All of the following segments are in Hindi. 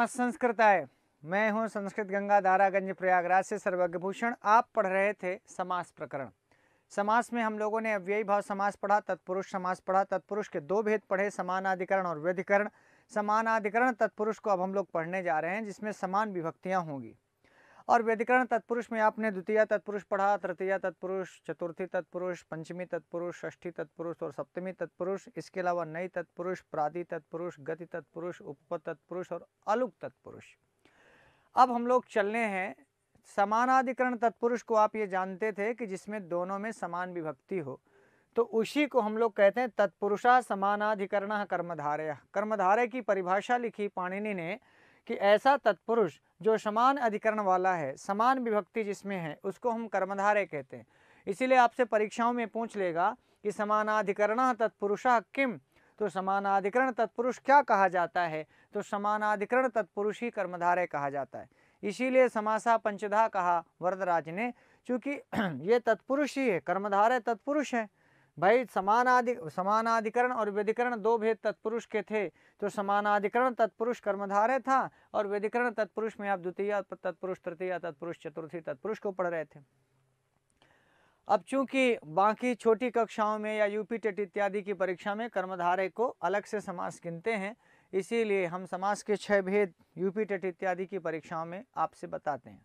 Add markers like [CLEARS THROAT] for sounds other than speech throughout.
संस्कृत आय मैं हूं संस्कृत गंगा दारागंज प्रयागराज से सर्वज्ञ भूषण आप पढ़ रहे थे समास प्रकरण समास में हम लोगों ने अव्ययी भाव समास पढ़ा तत्पुरुष समास पढ़ा तत्पुरुष के दो भेद पढ़े समानाधिकरण और व्यधिकरण समानाधिकरण तत्पुरुष को अब हम लोग पढ़ने जा रहे हैं जिसमें समान विभक्तियाँ होंगी और व्यधिकरण तत्पुरुष में आपने द्वितीय तत्पुरुष पढ़ा तृतीय तत्पुरुष चतुर्थी तत्पुरुष पंचमी तत्पुरुष षष्ठी तत्पुरुष और सप्तमी तत्पुरुष इसके अलावा नई तत्पुरुष प्रादि तत्पुरुष गति तत्पुरुष उप तत्पुरुष और अलुक तत्पुरुष अब हम लोग चलने हैं समानाधिकरण तत्पुरुष को आप ये जानते थे कि जिसमें दोनों में समान विभक्ति हो तो उसी को हम लोग कहते हैं तत्पुरुषा समानाधिकरण कर्मधारय कर्मधारय की परिभाषा लिखी पाणिनि ने कि ऐसा तत्पुरुष जो समान अधिकरण वाला है समान विभक्ति जिसमें है उसको हम कर्मधारय कहते हैं इसीलिए आपसे परीक्षाओं में पूछ लेगा कि समानाधिकरण तत्पुरुष किम तो समानाधिकरण तत्पुरुष क्या कहा जाता है तो समानाधिकरण तत्पुरुष ही कर्मधारय कहा जाता है इसीलिए समासा पंचधा कहा वरदराज ने क्योंकि [CLEARS THROAT] ये तत्पुरुष ही है कर्मधारय तत्पुरुष है भाई समानाधिक समानाधिकरण और व्यधिकरण दो भेद तत्पुरुष के थे तो समानाधिकरण तत्पुरुष कर्मधारय था और व्यधिकरण तत्पुरुष में आप द्वितीय तत्पुरुष तृतीय तत्पुरुष चतुर्थी तत्पुरुष को पढ़ रहे थे अब चूंकि बाकी छोटी कक्षाओं में या यूपी टेट इत्यादि की परीक्षा में कर्मधारय को अलग से समास गिनते हैं इसीलिए हम समास के छह भेद यूपी टेट इत्यादि की परीक्षाओं में आपसे बताते हैं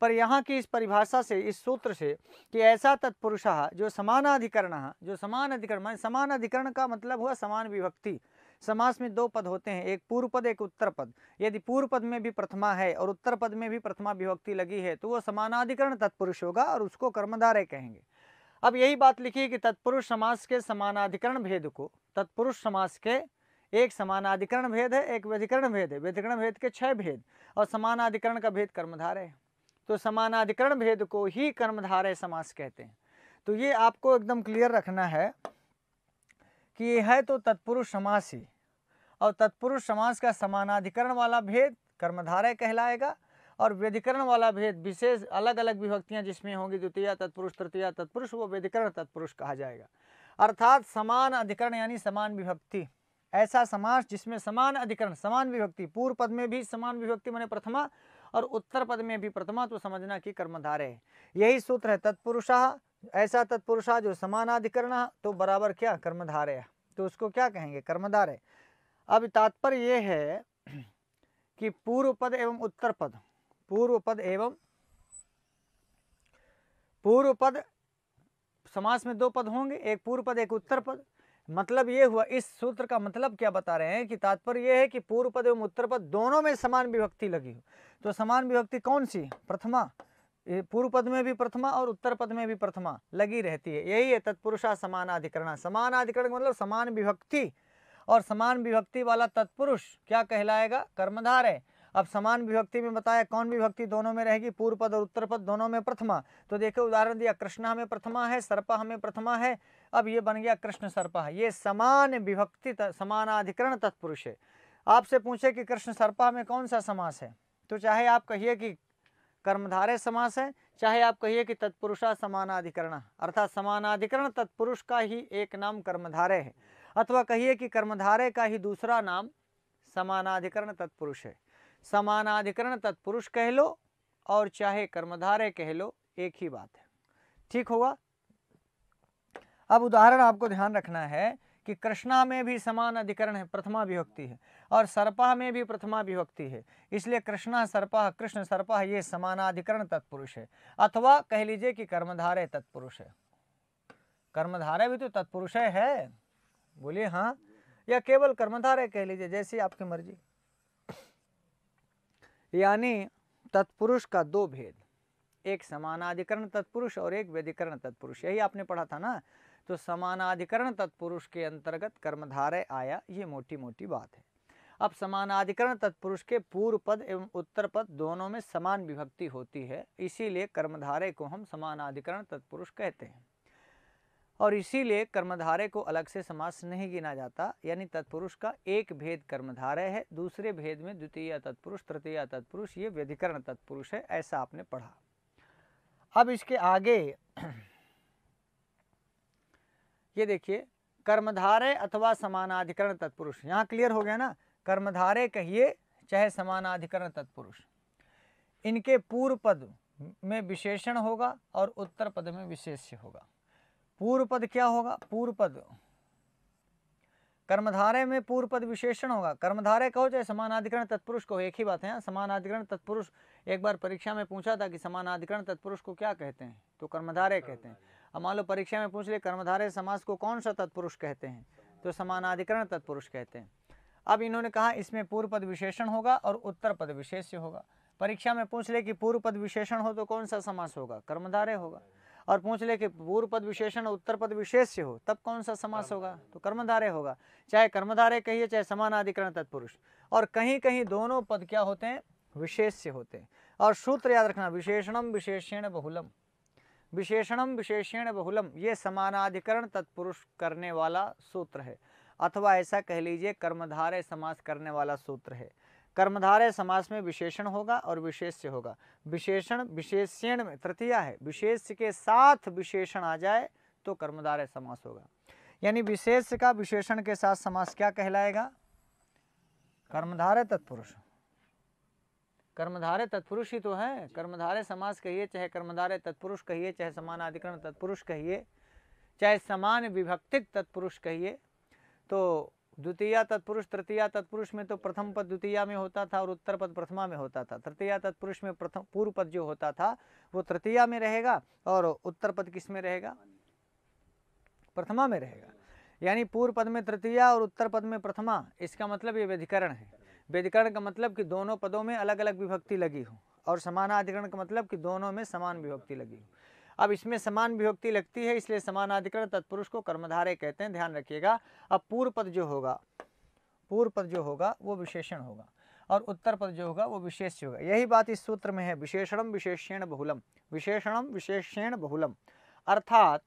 पर यहाँ की इस परिभाषा से इस सूत्र से कि ऐसा तत्पुरुष जो समानाधिकरण जो समान अधिकरण मान समान अधिकरण का मतलब हुआ समान विभक्ति समास में दो पद होते हैं एक पूर्व पद एक उत्तर पद यदि पूर्व पद में भी प्रथमा है और उत्तर पद में भी प्रथमा विभक्ति लगी है तो वो समानाधिकरण तत्पुरुष होगा और उसको कर्मधारय कहेंगे अब यही बात लिखी कि तत्पुरुष समास के समानाधिकरण भेद को तत्पुरुष समास के एक समानाधिकरण भेद है एक व्यधिकरण भेद है व्यधिकरण भेद के छह भेद और समानाधिकरण का भेद कर्मधारय है तो समानाधिकरण भेद को ही कर्मधारय समास कहते हैं तो ये आपको एकदम क्लियर रखना है कि ये है तो तत्पुरुष समास ही और तत्पुरुष समास का समानाधिकरण वाला भेद कर्मधारय कहलाएगा और व्यधिकरण वाला भेद विशेष अलग अलग विभक्तियां जिसमें होंगी द्वितीय तत्पुरुष तृतीय तत्पुरुष वो व्यधिकरण तत्पुरुष कहा जाएगा अर्थात समान अधिकरण यानी समान विभक्ति ऐसा समास जिसमें समान अधिकरण समान विभक्ति पूर्व पद में भी समान विभक्ति मैंने प्रथमा और उत्तर पद में भी प्रथमा तो समझना की कर्मधारय है यही सूत्र है तत्पुरुषा ऐसा तत्पुरुषा जो समानाधिकरण तो बराबर क्या कर्मधारय तो उसको क्या कहेंगे कर्मधारय अब तात्पर्य ये है कि पूर्व पद एवं उत्तर पद पूर्व पद एवं पूर्व पद समास में दो पद होंगे एक पूर्व पद एक उत्तर पद मतलब ये हुआ इस सूत्र का मतलब क्या बता रहे हैं कि तात्पर्य यह है कि पूर्व पद एवं उत्तर पद दोनों में समान विभक्ति लगी हो तो समान विभक्ति कौन सी प्रथमा पूर्व पद में भी प्रथमा और उत्तर पद में भी प्रथमा लगी रहती है यही है तत्पुरुषा समानाधिकरण समानाधिकरण मतलब समान विभक्ति और समान विभक्ति वाला तत्पुरुष क्या कहलाएगा कर्मधार है अब समान विभक्ति में बताया कौन विभक्ति दोनों में रहेगी पूर्व पद और उत्तर पद दोनों में प्रथमा तो देखो उदाहरण दिया कृष्ण हमें प्रथमा है सर्पा हमें प्रथमा है अब ये बन गया कृष्ण सर्पा ये समान विभक्ति समानाधिकरण तत्पुरुष है आपसे पूछे कि कृष्ण सर्पा में कौन सा समास है तो चाहे आप कहिए कि कर्मधारे समास है चाहे आप कहिए कि तत्पुरुषा समानाधिकरण अर्थात समानाधिकरण तत्पुरुष का ही एक नाम कर्मधारे है अथवा कहिए कि कर्मधारे का ही दूसरा नाम समानाधिकरण तत्पुरुष है समानाधिकरण तत्पुरुष कह लो और चाहे कर्मधारय कह लो एक ही बात है ठीक होगा अब उदाहरण आपको ध्यान रखना है कि कृष्णा में भी समान अधिकरण है प्रथमा विभक्ति है और सर्पा में भी प्रथमा विभक्ति है इसलिए कृष्णा सर्पा कृष्ण सर्पा ये समानाधिकरण तत्पुरुष है अथवा कह लीजिए कि कर्मधारय तत्पुरुष है कर्मधारय भी तो तत्पुरुष है बोलिए हाँ या केवल कर्मधारय कह लीजिए जैसी आपकी मर्जी यानी तत्पुरुष का दो भेद एक समानाधिकरण तत्पुरुष और एक व्यधिकरण तत्पुरुष यही आपने पढ़ा था ना तो समानाधिकरण तत्पुरुष के अंतर्गत कर्मधारय आया ये मोटी मोटी बात है अब समानाधिकरण तत्पुरुष के पूर्व पद एवं उत्तर पद दोनों में समान विभक्ति होती है इसीलिए कर्मधारय को हम समानाधिकरण तत्पुरुष कहते हैं और इसीलिए कर्मधारय को अलग से समास नहीं गिना जाता यानी तत्पुरुष का एक भेद कर्मधारय है दूसरे भेद में द्वितीय तत्पुरुष तृतीय तत्पुरुष ये व्यधिकरण तत्पुरुष है ऐसा आपने पढ़ा अब इसके आगे ये देखिए कर्मधारय अथवा समानाधिकरण तत्पुरुष यहाँ क्लियर हो गया ना कर्मधारय कहिए चाहे समानाधिकरण तत्पुरुष इनके पूर्व पद में विशेषण होगा और उत्तर पद में विशेष्य होगा पूर्व पद क्या होगा पूर्व पद कर्मधारय में पूर्व पद विशेषण होगा कर्मधारय कहो चाहे समानाधिकरण तत्पुरुष को एक ही बात है हाँ, समानाधिकरण तत्पुरुष एक बार परीक्षा में पूछा था कि समानाधिकरण तत्पुरुष को क्या कहते हैं तो कर्मधारय कहते हैं अब मान लो परीक्षा में पूछ ले कर्मधारय समाज को कौन सा तत्पुरुष कहते हैं तो समानाधिकरण तत्पुरुष कहते हैं अब इन्होंने कहा इसमें पूर्व पद विशेषण होगा और उत्तर पद विशेष होगा परीक्षा में पूछ ले कि पूर्व पद विशेषण हो तो कौन सा समास होगा कर्मधारय होगा और पूछ ले कि पूर्व पद विशेषण उत्तर पद विशेष हो तब कौन सा समास होगा तो कर्मधारय होगा चाहे कर्मधारय कहिए चाहे समानाधिकरण तत्पुरुष और कहीं कहीं दोनों पद क्या होते हैं विशेष से होते हैं और सूत्र याद रखना विशेषणम विशेषण बहुलम विशेषणम विशेषण बहुलम ये समानाधिकरण तत्पुरुष करने वाला सूत्र है अथवा ऐसा कह लीजिए कर्मधारय समास करने वाला सूत्र है कर्मधारय समास में विशेषण होगा और विशेष्य होगा विशेषण विशेष्यण में तृतीय है विशेष के साथ विशेषण आ जाए तो कर्मधारय समास होगा यानी विशेष का विशेषण के साथ समास क्या कहलाएगा कर्मधारय तत्पुरुष कर्मधारय तत्पुरुष ही तो है कर्मधारय समास कहिए चाहे कर्मधारय तत्पुरुष कहिए चाहे समान अधिकरण तत्पुरुष कहिए चाहे समान विभक्तिक तत्पुरुष कहिए तो द्वितीया तत्पुरुष तृतीया तत्पुरुष में तो प्रथम पद द्वितीया में होता था और उत्तर पद प्रथमा में होता था तृतीया तत्पुरुष में प्रथम पूर्व पद जो होता था वो तृतीया में रहेगा और उत्तर पद किस में रहेगा प्रथमा में रहेगा यानी पूर्व पद में तृतीया और उत्तर पद में प्रथमा इसका मतलब ये व्यधिकरण है व्यधिकरण का मतलब कि दोनों पदों में अलग अलग विभक्ति लगी हो और समानाधिकरण का मतलब कि दोनों में समान विभक्ति लगी हो अब इसमें समान विभक्ति लगती है इसलिए समानाधिकरण तत्पुरुष को कर्मधारय कहते हैं ध्यान रखिएगा अब पूर्व पद जो होगा पूर्व पद जो होगा वो विशेषण होगा और उत्तर पद जो होगा वो विशेष होगा यही बात इस सूत्र में है विशेषणम विशेषण बहुलम विशेषणम विशेषण बहुलम अर्थात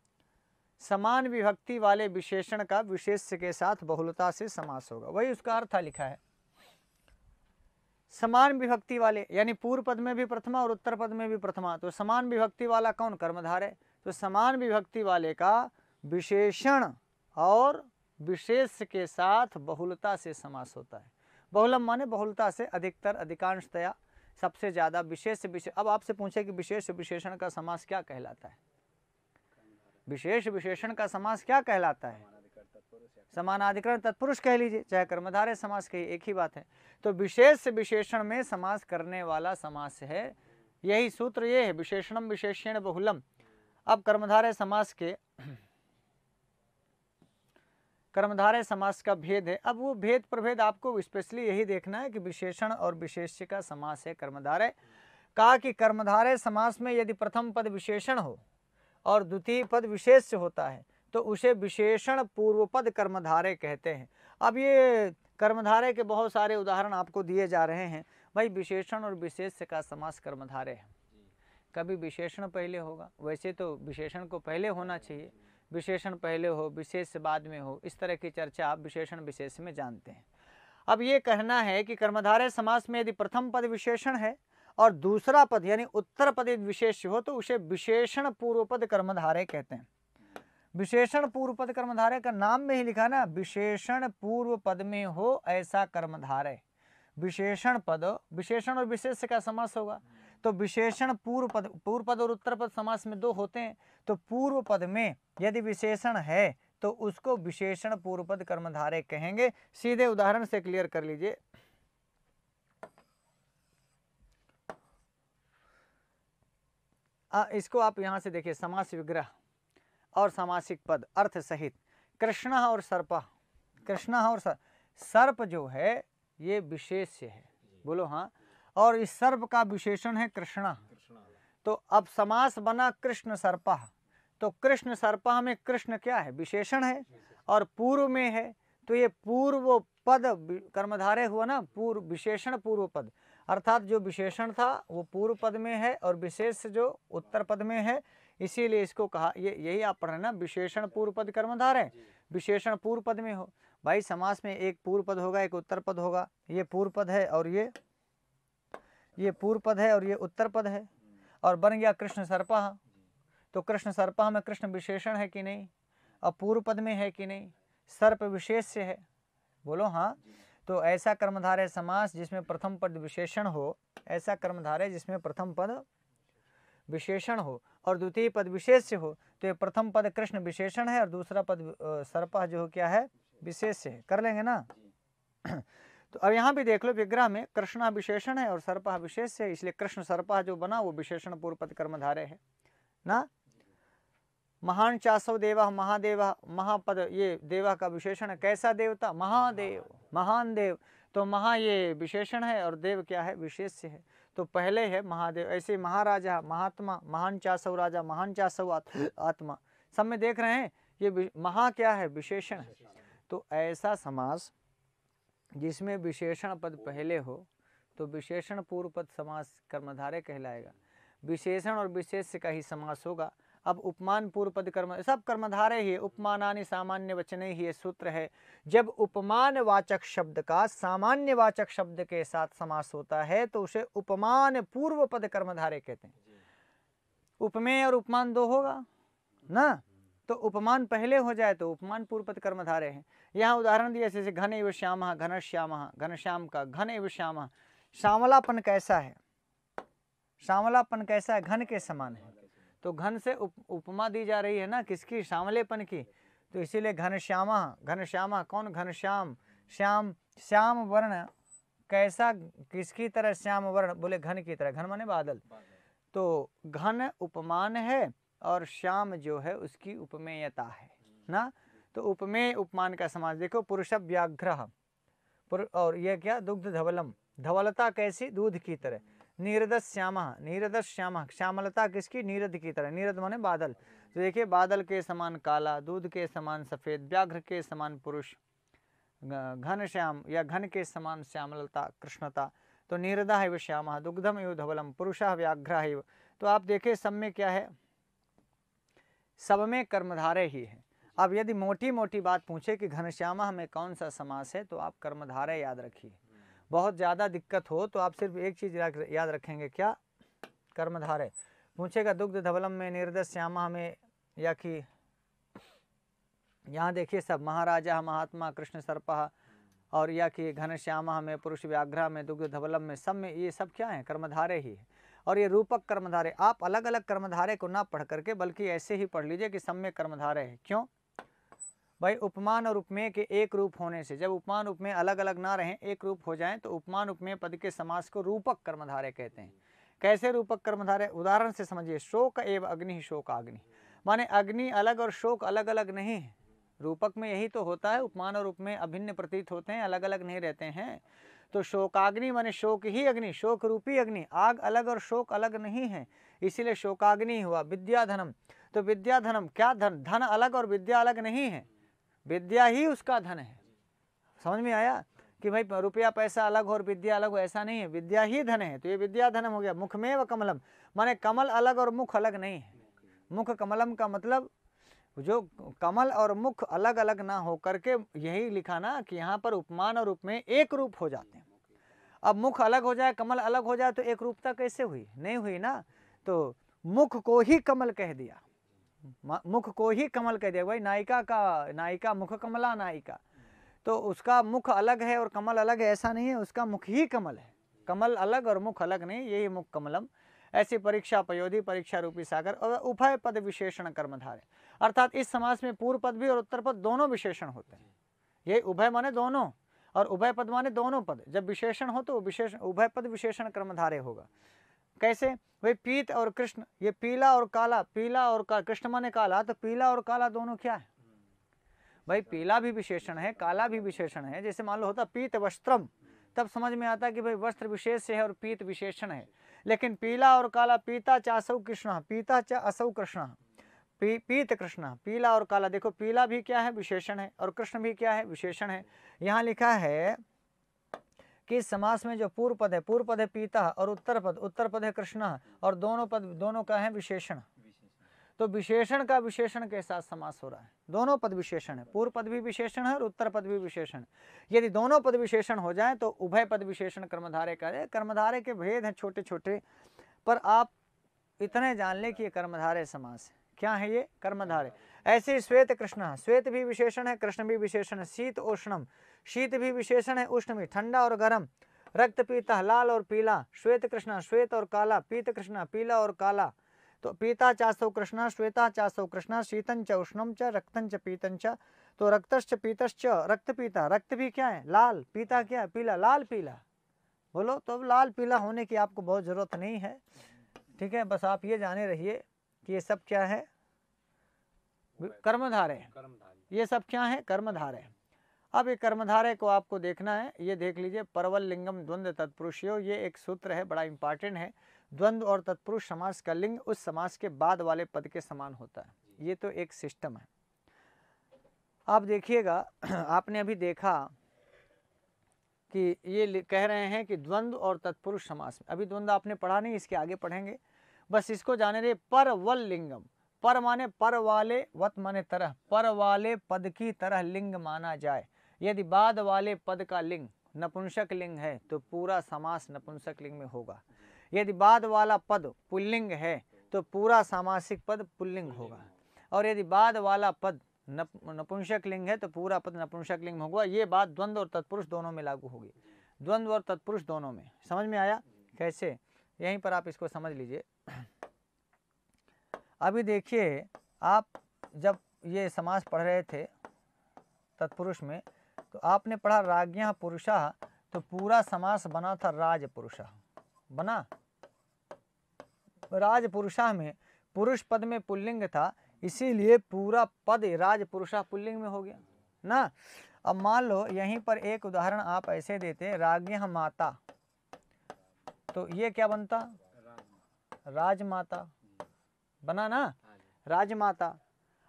[CLEARS THROAT] समान विभक्ति वाले विशेषण का विशेष्य के साथ बहुलता से समास होगा वही उसका अर्थ लिखा है समान विभक्ति वाले यानी पूर्व पद में भी प्रथमा और उत्तर पद में भी प्रथमा तो समान विभक्ति वाला कौन कर्मधार है तो समान विभक्ति वाले का विशेषण और विशेष के साथ बहुलता से समास होता है बहुलम माने बहुलता से अधिकतर अधिकांशतया सबसे ज़्यादा विशेष विशेष अब आपसे पूछे कि विशेष विशेषण का समास क्या कहलाता है विशेष विशेषण का समास क्या कहलाता है समानाधिकरण तत्पुरुष कह लीजिए चाहे कर्मधारय समास कहिए एक ही बात है तो विशेष विशेषण में समास करने वाला समास है यही सूत्र ये है विशेषणम विशेषण बहुलम अब कर्मधारय समास के [CLEARS THROAT] कर्मधारय समास का भेद है अब वो भेद प्रभेद आपको स्पेशली यही देखना है कि विशेषण और विशेष्य का समास है कर्मधारय कहा कि कर्मधारय समास में यदि प्रथम पद विशेषण हो और द्वितीय पद विशेष्य होता है तो उसे विशेषण पूर्वपद कर्मधारे कहते हैं अब ये कर्मधारे के बहुत सारे उदाहरण आपको दिए जा रहे हैं भाई विशेषण और विशेष का समास कर्मधारे है कभी विशेषण पहले होगा वैसे तो विशेषण को पहले होना चाहिए विशेषण पहले हो विशेष बाद में हो इस तरह की चर्चा आप विशेषण विशेष में जानते हैं अब ये कहना है कि कर्मधारय समास में यदि प्रथम पद विशेषण है और दूसरा पद यानी उत्तर पद यदि विशेष हो तो उसे विशेषण पूर्व पद कर्मधारय कहते हैं विशेषण पूर्व पद कर्मधारय का नाम में ही लिखा ना विशेषण पूर्व पद में हो ऐसा कर्मधारय विशेषण पद विशेषण और विशेष का समास होगा तो विशेषण पूर्व पद पूर्व पद और उत्तर पद समास में दो होते हैं तो पूर्व पद में यदि विशेषण है तो उसको विशेषण पूर्व पद कर्मधारय कहेंगे सीधे उदाहरण से क्लियर कर लीजिए इसको आप यहां से देखिए समास विग्रह और सामासिक पद अर्थ सहित कृष्ण और सर्प कृष्ण और सर्प जो है ये विशेष है बोलो हाँ और इस सर्प का विशेषण है कृष्णा तो अब समास बना कृष्ण सर्पा तो कृष्ण सर्पा में कृष्ण क्या है विशेषण है और पूर्व में है तो ये पूर्व पद कर्मधारे हुआ ना पूर्व विशेषण पूर्व पद अर्थात जो विशेषण था वो पूर्व पद में है और विशेष जो उत्तर पद में है इसीलिए इसको कहा ये यही आप पढ़ रहे ना विशेषण पूर्व पद कर्मधार है विशेषण पूर्व पद में हो भाई समास में एक पूर्व पद होगा एक उत्तर पद होगा ये पूर्व पद है और ये ये पूर्व पद है और ये उत्तर पद है और बन गया कृष्ण सर्पाह तो कृष्ण सर्पाह में कृष्ण विशेषण है कि नहीं और पूर्व पद में है कि नहीं सर्प विशेष से है बोलो हाँ तो ऐसा है समास जिसमें प्रथम पद विशेषण हो ऐसा है जिसमें प्रथम पद विशेषण हो और द्वितीय पद विशेष्य हो तो ये प्रथम पद कृष्ण विशेषण है और दूसरा पद सर्प जो क्या है विशेष्य है कर लेंगे ना तो अब यहाँ भी देख लो विग्रह में कृष्णा विशेषण है और सर्पा विशेष है इसलिए कृष्ण सर्पा जो बना वो विशेषण पूर्व पद कर्मधारे है ना महान चासव देवा महादेव महापद ये देवा का विशेषण है कैसा देवता महादेव महान देव तो महा ये विशेषण है और देव क्या है विशेष्य है तो पहले है महादेव ऐसे महाराजा महात्मा महान चासव राजा महान चासव आत्मा सब में देख रहे हैं ये महा क्या है विशेषण है तो ऐसा समास जिसमें विशेषण पद पहले हो तो विशेषण पूर्व पद समास कर्मधारे कहलाएगा विशेषण और विशेष का ही समास होगा अब उपमान पूर्व पद कर्म सब कर्मधारे ही उपमानानि सामान्य वचने ही ये सूत्र है जब उपमान वाचक शब्द का सामान्य वाचक शब्द के साथ समास होता है तो उसे उपमान पूर्व पद कर्मधारे कहते हैं उपमेय और उपमान दो होगा ना तो उपमान पहले हो जाए तो उपमान पूर्व पद कर्मधारे हैं यहाँ उदाहरण दिया जैसे घन एव श्याम घन श्याम घन श्याम का घन एव श्याम श्यामलापन कैसा है श्यामलापन कैसा है घन के समान है तो घन से उप, उपमा दी जा रही है ना किसकी श्यामलेपन की तो इसीलिए घनश्यामा घनश्यामा कौन घनश्याम श्याम श्याम वर्ण कैसा किसकी तरह श्याम वर्ण बोले घन की तरह घन माने बादल तो घन उपमान है और श्याम जो है उसकी उपमेयता है ना तो उपमेय उपमान का समाज देखो पुरुष व्याघ्र और यह क्या दुग्ध धवलम धवलता कैसी दूध की तरह नीरद श्याम नीरद श्याम श्यामलता किसकी नीरद की तरह नीरद माने बादल तो देखिए बादल के समान काला दूध के समान सफ़ेद व्याघ्र के समान पुरुष घन श्याम या घन के समान श्यामलता कृष्णता तो नीरदा है श्याम दुग्धम एव धवलम पुरुष व्याघ्र है तो आप देखें सब में क्या है सब में कर्मधारे ही है अब यदि मोटी मोटी बात पूछे कि घनश्यामा में कौन सा समास है तो आप कर्मधारे याद रखिए बहुत ज़्यादा दिक्कत हो तो आप सिर्फ एक चीज़ याद रखेंगे क्या कर्मधारय पूछेगा दुग्ध धवलम में निर्दय श्यामा में या कि यहाँ देखिए सब महाराजा महात्मा कृष्ण सर्पा और या कि घनश्यामा में पुरुष व्याघ्रा में दुग्ध धवलम में सब में ये सब क्या है कर्मधारे ही है और ये रूपक कर्मधारे आप अलग अलग कर्मधारे को ना पढ़ करके बल्कि ऐसे ही पढ़ लीजिए कि सब में कर्मधारे है क्यों भाई उपमान और उपमेय के एक रूप होने से जब उपमान उपमेय अलग अलग ना रहें एक रूप हो जाएं तो उपमान उपमेय पद के समास को रूपक कर्मधारे कहते हैं कैसे रूपक कर्मधारे उदाहरण से समझिए शोक एवं अग्नि शोक अग्नि माने अग्नि अलग और शोक अलग अलग नहीं है रूपक में यही तो होता है उपमान और उपमेय अभिन्न प्रतीत होते हैं अलग अलग नहीं रहते हैं तो शोकाग्नि माने शोक ही अग्नि शोक रूपी अग्नि आग अलग और शोक अलग नहीं है इसीलिए शोकाग्नि हुआ विद्याधनम तो विद्याधनम क्या धन धन अलग और विद्या अलग नहीं है विद्या ही उसका धन है समझ में आया कि भाई रुपया पैसा अलग हो और विद्या अलग हो ऐसा नहीं है विद्या ही धन है तो ये विद्या धन हो गया मुख में व कमलम माने कमल अलग और मुख अलग नहीं है मुख कमलम का मतलब जो कमल और मुख अलग अलग ना हो करके यही लिखा ना कि यहाँ पर उपमान और रूप में एक रूप हो जाते हैं अब मुख अलग हो जाए कमल अलग हो जाए तो एक रूपता कैसे हुई नहीं हुई ना तो मुख को ही कमल कह दिया मुख को ही कमल कह दिया भाई नायिका का नायिका मुख कमला नायिका तो उसका मुख अलग है और कमल अलग है ऐसा नहीं है उसका मुख ही कमल है कमल अलग और मुख अलग नहीं यही मुख कमलम ऐसी परीक्षा पयोधी परीक्षा रूपी सागर और उभय पद विशेषण कर्मधारे अर्थात इस समाज में पूर्व पद भी और उत्तर पद दोनों विशेषण होते हैं यही उभय माने दोनों और उभय पद माने दोनों पद जब विशेषण हो तो विशेषण उभय पद विशेषण कर्मधारे होगा कैसे वे पीत और कृष्ण ये पीला और काला पीला और का कृष्ण माने काला तो पीला और काला दोनों क्या है भाई पीला भी विशेषण है काला भी विशेषण है जैसे मान लो होता पीत वस्त्रम तब समझ में आता कि भाई वस्त्र विशेष है और पीत विशेषण है लेकिन पीला और काला पीता असौ कृष्ण पीता च असौ कृष्ण पी पीत कृष्ण पीला और काला देखो पीला भी क्या है विशेषण है और कृष्ण भी क्या है विशेषण है यहाँ लिखा है कि समास में जो पूर्व पद है पूर्व पद है पीता और उत्तर पद उत्तर पद है कृष्ण और दोनों पद दोनों का है विशेषण तो विशेषण का विशेषण के साथ समास हो रहा है दोनों पद विशेषण है पूर्व पद भी विशेषण है और उत्तर पद भी विशेषण यदि दोनों पद विशेषण हो जाए तो उभय पद विशेषण कर्मधारे का है कर्मधारे के भेद हैं छोटे छोटे पर आप इतने जान लें कि ये कर्मधारे समास है क्या है ये कर्मधारे ऐसे ही श्वेत कृष्ण श्वेत भी विशेषण है कृष्ण भी विशेषण है शीत उष्णम शीत भी विशेषण है उष्ण भी ठंडा और गर्म रक्त पीता लाल और पीला श्वेत कृष्ण श्वेत और काला पीत कृष्ण पीला और काला तो पीता चास्तो कृष्ण श्वेता चास्तो कृष्ण शीतन च उष्णम च रक्तन च पीतन च तो रक्तश्च पीतश्च रक्त पीता रक्त भी क्या है लाल पीता क्या है पीला लाल पीला बोलो तो अब लाल पीला होने की आपको बहुत ज़रूरत नहीं है ठीक है बस आप ये जाने रहिए कि ये सब क्या है कर्मधारे हैं ये सब क्या है कर्मधारे हैं अब ये कर्मधारे को आपको देखना है ये देख लीजिए परवल लिंगम द्वंद तत्पुरुषयो ये एक सूत्र है बड़ा इंपॉर्टेंट है द्वंद्व और तत्पुरुष समाज का लिंग उस समाज के बाद वाले पद के समान होता है ये तो एक सिस्टम है आप देखिएगा [CLEARS THROAT] आपने अभी देखा कि ये कह रहे हैं कि द्वंद्व और तत्पुरुष समास में अभी द्वंद्व आपने पढ़ा नहीं इसके आगे पढ़ेंगे बस इसको जाने रहे परवल लिंगम पर माने पर वाले वत माने तरह पर वाले पद की तरह लिंग माना जाए यदि बाद वाले पद का लिंग नपुंसक लिंग है तो पूरा समास नपुंसक लिंग में होगा यदि बाद वाला पद पुल्लिंग है तो पूरा सामासिक पद पुल्लिंग होगा और यदि बाद वाला पद नप नपुंसक लिंग है तो पूरा पद नपुंसक लिंग होगा ये बात द्वंद्व और तत्पुरुष दोनों में लागू होगी द्वंद्व और तत्पुरुष दोनों में समझ में आया कैसे यहीं पर आप इसको समझ लीजिए अभी देखिए आप जब ये समाज पढ़ रहे थे तत्पुरुष में तो आपने पढ़ा राज्ञ पुरुषा तो पूरा समास बना था राज पुरुषा बना राज पुरुषा में पुरुष पद में पुल्लिंग था इसीलिए पूरा पद राज पुरुषा पुल्लिंग में हो गया ना अब मान लो यहीं पर एक उदाहरण आप ऐसे देते राज माता तो ये क्या बनता राजमाता बना ना हाँ राजमाता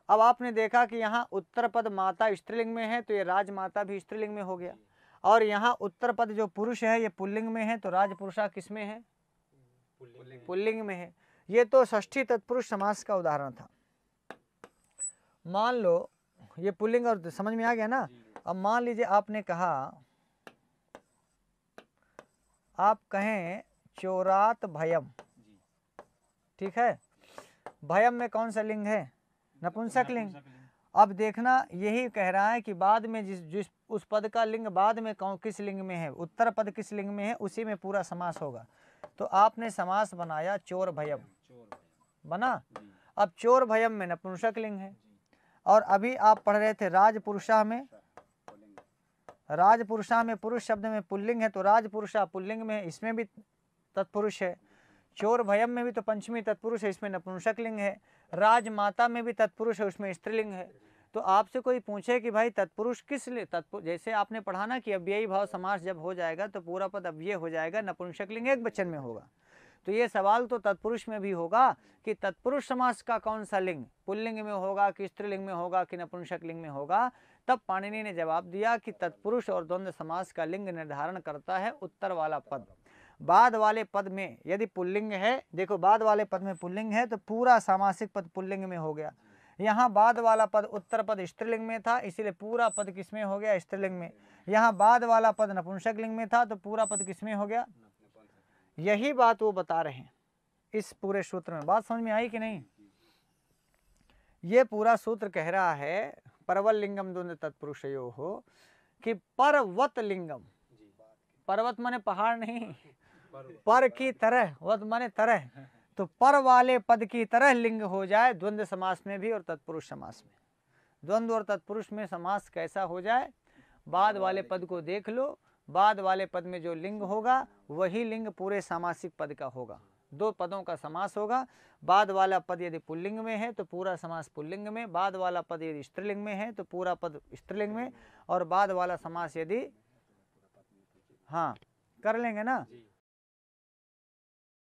अब आपने देखा कि यहाँ उत्तर पद माता स्त्रीलिंग में है तो ये राजमाता भी स्त्रीलिंग में हो गया और यहाँ उत्तर पद जो पुरुष है ये पुल्लिंग में है तो राजपुरुषा किस में है पुल्लिंग में है ये तो ष्ठी तत्पुरुष समास का उदाहरण था मान लो ये पुल्लिंग और समझ में आ गया ना अब मान लीजिए आपने कहा आप कहें चोरात भयम ठीक है भयम में कौन सा लिंग है नपुंसक लिंग अब देखना यही कह रहा है कि बाद में जिस जिस उस पद का लिंग बाद में कौन किस लिंग में है उत्तर पद किस लिंग में है उसी में पूरा समास होगा तो आपने समास बनाया चोर भयम बना अब चोर भयम में नपुंसक लिंग है और अभी आप पढ़ रहे थे राजपुरुषा में राजपुरुषा में पुरुष शब्द में पुल्लिंग है तो राजपुरुषा पुल्लिंग में इसमें भी तत्पुरुष है चोर भयम में भी तो पंचमी तत्पुरुष है इसमें नपुंसक लिंग है राजमाता में भी तत्पुरुष है उसमें स्त्रीलिंग है तो आपसे कोई पूछे कि भाई तत्पुरुष किस लिए तत्पुरुष जैसे आपने पढ़ा ना कि अव्ययी भाव समास जब हो जाएगा तो पूरा पद अव्यय हो जाएगा नपुंसक लिंग एक बच्चन में होगा तो ये सवाल तो तत्पुरुष में भी होगा कि तत्पुरुष समास का कौन सा लिंग पुल्लिंग में होगा कि स्त्रीलिंग में होगा कि नपुंसक लिंग में होगा तब पाणिनि ने जवाब दिया कि तत्पुरुष और द्वंद्व समास का लिंग निर्धारण करता है उत्तर वाला पद बाद वाले पद में यदि पुल्लिंग है देखो बाद वाले पद में पुल्लिंग है तो पूरा सामासिक पद पुल्लिंग में हो गया यहाँ बाद वाला पद उत्तर पद स्त्रीलिंग में था इसीलिए पूरा पद किसमें हो गया स्त्रीलिंग में यहाँ बाद वाला पद नपुंसक लिंग में था तो पूरा पद किसमें हो गया यही बात वो बता रहे हैं इस पूरे सूत्र में बात समझ में आई कि नहीं ये पूरा सूत्र कह रहा है परवल लिंगम द्वंद तत्पुरुष यो हो कि पर्वत लिंगम पर्वत माने पहाड़ नहीं पर की तरह वत माने तरह तो पर वाले पद की तरह लिंग हो जाए द्वंद्व समास में भी और तत्पुरुष समास में द्वंद्व और तत्पुरुष में समास कैसा हो जाए बाद वाले पद को देख लो बाद वाले पद में जो लिंग होगा वही लिंग पूरे सामासिक पद का होगा दो पदों का समास होगा बाद वाला पद यदि पुल्लिंग में है तो पूरा समास पुल्लिंग में बाद वाला पद यदि स्त्रीलिंग में है तो पूरा पद स्त्रीलिंग में और बाद वाला समास यदि हाँ कर लेंगे ना